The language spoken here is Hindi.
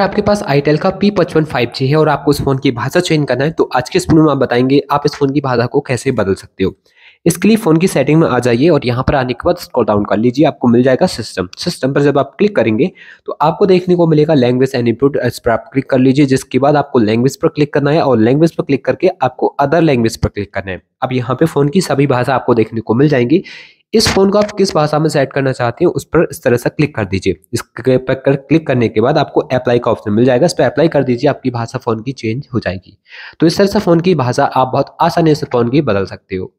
अगर आपके पास आईटेल का पी पचपन फाइव है और आपको इस फोन की भाषा चेंज करना है तो आज के इस वीडियो में आप बताएंगे आप इस फोन की भाषा को कैसे बदल सकते हो इसके लिए फ़ोन की सेटिंग में आ जाइए और यहाँ पर आने के बाद स्क्रॉल डाउन कर लीजिए आपको मिल जाएगा सिस्टम सिस्टम पर जब आप क्लिक करेंगे तो आपको देखने को मिलेगा लैंग्वेज एंड इनपुट इस पर आप क्लिक कर लीजिए जिसके बाद आपको लैंग्वेज पर क्लिक करना है और लैंग्वेज पर क्लिक करके आपको अदर लैंग्वेज पर क्लिक करना है अब यहाँ पे फ़ोन की सभी भाषा आपको देखने को मिल जाएंगी इस फ़ोन को आप किस भाषा में सेट करना चाहते हैं उस पर इस तरह से क्लिक कर दीजिए इस पर क्लिक करने के बाद आपको अप्लाई का ऑप्शन मिल जाएगा इस पर अप्लाई कर दीजिए आपकी भाषा फ़ोन की चेंज हो जाएगी तो इस तरह से फ़ोन की भाषा आप बहुत आसानी से फ़ोन की बदल सकते हो